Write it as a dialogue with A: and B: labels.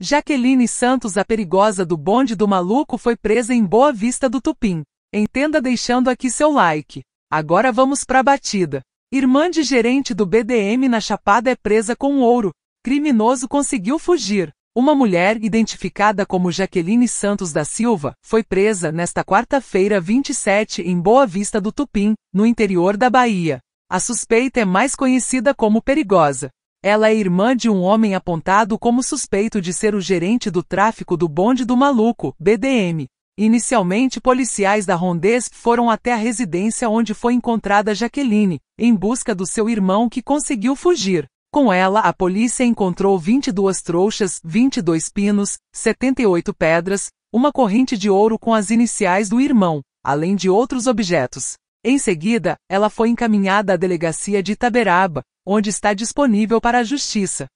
A: Jaqueline Santos, a perigosa do bonde do maluco, foi presa em Boa Vista do Tupim. Entenda deixando aqui seu like. Agora vamos pra batida. Irmã de gerente do BDM na Chapada é presa com ouro. Criminoso conseguiu fugir. Uma mulher, identificada como Jaqueline Santos da Silva, foi presa nesta quarta-feira 27 em Boa Vista do Tupim, no interior da Bahia. A suspeita é mais conhecida como Perigosa. Ela é irmã de um homem apontado como suspeito de ser o gerente do tráfico do bonde do maluco, BDM. Inicialmente, policiais da Rondesp foram até a residência onde foi encontrada Jaqueline, em busca do seu irmão que conseguiu fugir. Com ela, a polícia encontrou 22 trouxas, 22 pinos, 78 pedras, uma corrente de ouro com as iniciais do irmão, além de outros objetos. Em seguida, ela foi encaminhada à delegacia de Itaberaba, onde está disponível para a justiça.